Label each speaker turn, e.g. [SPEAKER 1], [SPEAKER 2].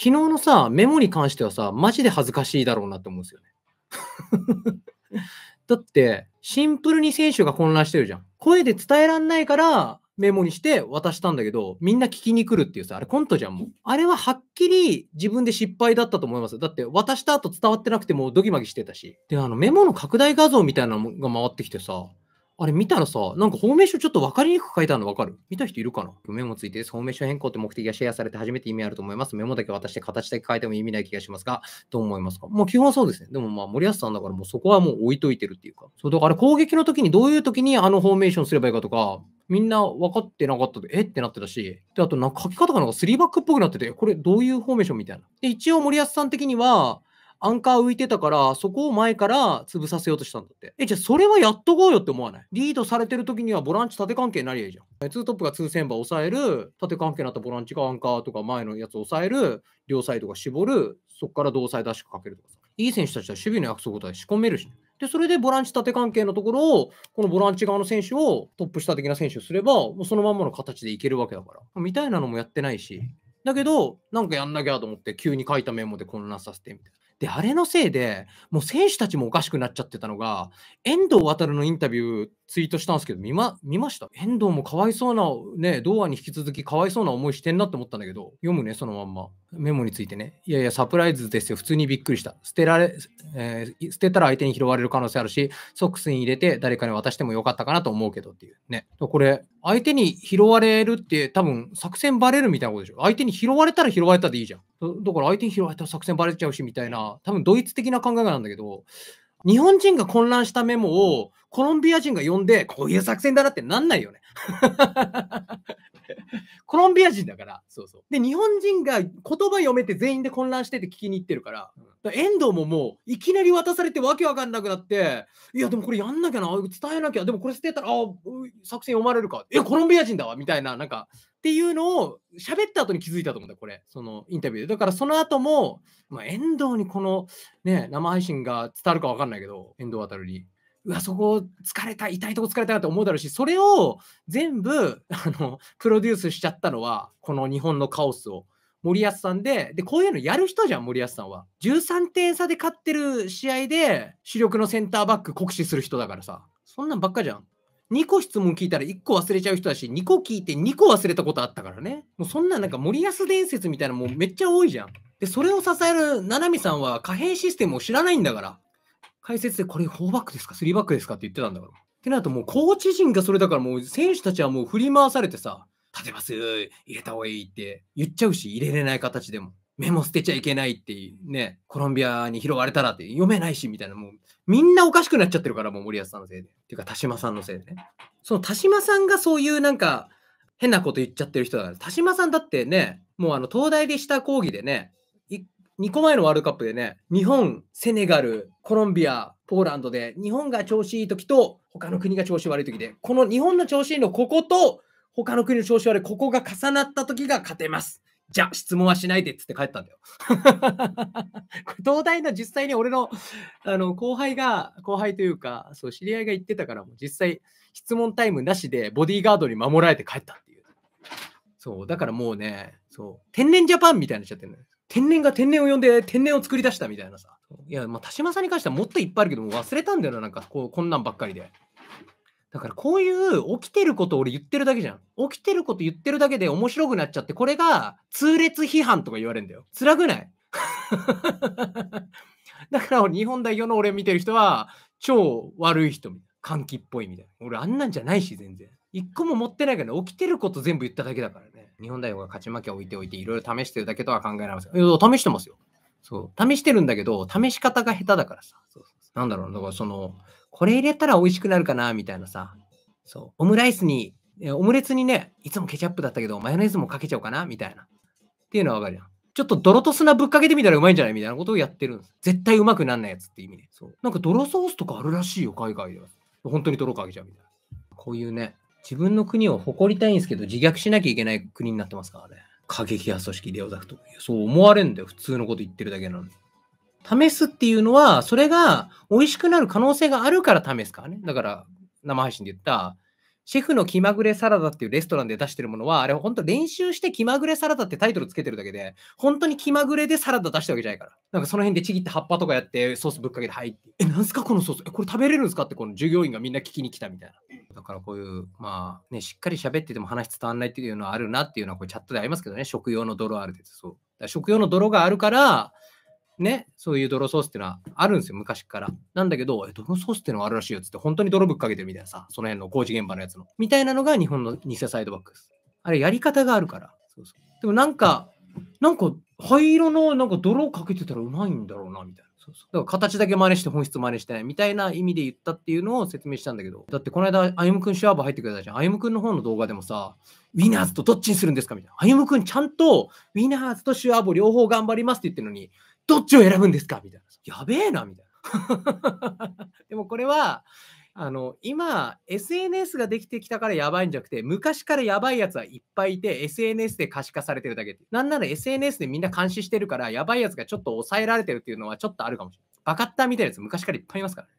[SPEAKER 1] 昨日のさ、メモに関してはさ、マジで恥ずかしいだろうなって思うんですよね。だって、シンプルに選手が混乱してるじゃん。声で伝えらんないから、メモにして渡したんだけど、みんな聞きに来るっていうさ、あれコントじゃん、もう。あれははっきり自分で失敗だったと思います。だって渡した後伝わってなくてもうドギマギしてたし。で、あのメモの拡大画像みたいなのが回ってきてさ、あれ見たらさ、なんかフォーメーションちょっと分かりにくく書いてあるの分かる見た人いるかなメモついてです。フォーメーション変更って目的がシェアされて初めて意味あると思います。メモだけ渡して形だけ変えても意味ない気がしますが、どう思いますかもう基本はそうですね。でもまあ森保さんだからもうそこはもう置いといてるっていうか。そうだから攻撃の時にどういう時にあのフォーメーションすればいいかとか、みんな分かってなかったで、えってなってたし、であとなんか書き方がなんか3バックっぽくなってて、これどういうフォーメーションみたいな。で、一応森保さん的には、アンカー浮いてたから、そこを前から潰させようとしたんだって。え、じゃあそれはやっとこうよって思わないリードされてる時にはボランチ縦関係になりゃいいじゃん。2トップが2センバー抑える、縦関係になったボランチがアンカーとか前のやつ抑える、両サイドが絞る、そこから同サイダッシュかけるとかさ。いい選手たちは守備の約束を仕込めるし、ね、で、それでボランチ縦関係のところを、このボランチ側の選手をトップ下的な選手をすれば、もうそのまんまの形でいけるわけだから。みたいなのもやってないし、だけど、なんかやんなきゃと思って、急に書いたメモで混乱させてみたいな。で、あれのせいで、もう選手たちもおかしくなっちゃってたのが、遠藤航のインタビュー、ツイートしたんですけど、見ま、見ました遠藤もかわいそうな、ね、童話に引き続きかわいそうな思いしてんなって思ったんだけど、読むね、そのまんま。メモについてね、いやいや、サプライズですよ、普通にびっくりした。捨てられ、えー、捨てたら相手に拾われる可能性あるし、ソックスに入れて誰かに渡してもよかったかなと思うけどっていうね。これ、相手に拾われるって多分作戦バレるみたいなことでしょ。相手に拾われたら拾われたでいいじゃん。だから相手に拾われたら作戦バレちゃうしみたいな、多分ドイツ的な考えなんだけど、日本人が混乱したメモをコロンビア人が読んで、こういう作戦だなってなんないよね。コロンビア人だから。そうそう。で、日本人が言葉読めて全員で混乱してて聞きに行ってるから、うん、から遠藤ももういきなり渡されてわけわかんなくなって、いや、でもこれやんなきゃな、伝えなきゃ、でもこれ捨てたら、あ作戦読まれるか、え、コロンビア人だわ、みたいな、なんか、っていうのを喋った後に気づいたと思うんだ、これ、そのインタビューで。だからその後も、まあ、遠藤にこの、ね、生配信が伝わるかわかんないけど、遠藤航に。うわ、そこ疲れた、痛いとこ疲れたなって思うだろうし、それを全部、あの、プロデュースしちゃったのは、この日本のカオスを。森保さんで、で、こういうのやる人じゃん、森保さんは。13点差で勝ってる試合で、主力のセンターバック酷使する人だからさ。そんなんばっかじゃん。2個質問聞いたら1個忘れちゃう人だし、2個聞いて2個忘れたことあったからね。もうそんななんか森保伝説みたいなもうめっちゃ多いじゃん。で、それを支える七海さんは可変システムを知らないんだから。解説でこれ4バックですか ?3 バックですかって言ってたんだから。ってなるともうコーチ陣がそれだからもう選手たちはもう振り回されてさ、立てます入れた方がいいって言っちゃうし、入れれない形でも。メモ捨てちゃいけないっていうね、コロンビアに拾われたらって読めないしみたいな、もうみんなおかしくなっちゃってるから、もう森保さんのせいで。っていうか、田島さんのせいでね。その田島さんがそういうなんか変なこと言っちゃってる人だから、田島さんだってね、もうあの東大でした講義でね、2個前のワールドカップでね、日本、セネガル、コロンビア、ポーランドで、日本が調子いい時と、他の国が調子悪い時で、この日本の調子いいのここと、他の国の調子悪いここが重なった時が勝てます。じゃあ質問はしないでっつって帰ったんだよ。東大の実際に俺のあの後輩が、後輩というか、そう知り合いが言ってたから、もう実際質問タイムなしでボディーガードに守られて帰ったっていう。そう、だからもうね、そう、天然ジャパンみたいになっちゃってるのよ。天然が天然を呼んで天然を作り出したみたいなさ。いや、まあ、田島さんに関してはもっといっぱいあるけど、も忘れたんだよな、なんかこう、こんなんばっかりで。だからこういう起きてること俺言ってるだけじゃん。起きてること言ってるだけで面白くなっちゃって、これが痛烈批判とか言われるんだよ。辛くない だから日本代表の俺見てる人は超悪い人みたいな。歓喜っぽいみたいな。俺あんなんじゃないし、全然。一個も持ってないけど、ね、起きてること全部言っただけだからね。日本代表が勝ち負けを置いておいて、いろいろ試してるだけとは考えられません。試してますよ。そう。試してるんだけど、試し方が下手だからさ。そうそうなんだろう、だからその、これ入れたら美味しくなるかな、みたいなさ。そう。オムライスに、オムレツにね、いつもケチャップだったけど、マヨネーズもかけちゃおうかな、みたいな。っていうのはわかるやん。ちょっと泥と砂ぶっかけてみたらうまいんじゃないみたいなことをやってるんです。絶対うまくなんないやつって意味で。そう。なんか泥ソースとかあるらしいよ、海外では。本当に泥かけちゃうみたいな。こういうね、自分の国を誇りたいんですけど、自虐しなきゃいけない国になってますからね。過激派組織レオザフと。そう思われんだよ。普通のこと言ってるだけなのに。試すっていうのは、それが美味しくなる可能性があるから試すからね。だから、生配信で言った、シェフの気まぐれサラダっていうレストランで出してるものは、あれ本当練習して気まぐれサラダってタイトルつけてるだけで、本当に気まぐれでサラダ出したわけじゃないから。なんかその辺でちぎって葉っぱとかやって、ソースぶっかけて、入って。え、なんすかこのソースえ、これ食べれるんですかってこの従業員がみんな聞きに来たみたいな。だからこういう、まあね、しっかり喋ってても話伝わんないっていうのはあるなっていうのは、これチャットでありますけどね、食用の泥あるって。そう。だから食用の泥があるから、ね、そういう泥ソースっていうのはあるんですよ、昔から。なんだけど、え泥ソースっていうのがあるらしいよっつって、本当に泥ぶっかけてるみたいなさ、その辺の工事現場のやつの。みたいなのが日本の偽サイドバックです。あれ、やり方があるから。そうそうでもなんか、なんか、灰色のなんか泥をかけてたらうまいんだろうな、みたいな。そうそうだから形だけ真似して本質真似してないみたいな意味で言ったっていうのを説明したんだけど、だってこの間、歩夢君シアーバー入ってくれたじゃん。歩夢君の方の動画でもさ、ウィナーズとどっちにするんですかみたいな。歩夢君ちゃんとウィナーズとシュアーボ両方頑張りますって言ってるのに、どっちを選ぶんですかみたいな。やべえなみたいな。でもこれは、あの、今、SNS ができてきたからやばいんじゃなくて、昔からやばいやつはいっぱいいて、SNS で可視化されてるだけ。なんなら SNS でみんな監視してるから、やばいやつがちょっと抑えられてるっていうのはちょっとあるかもしれない。バカッターみたいなやつ昔からいっぱいいますからね。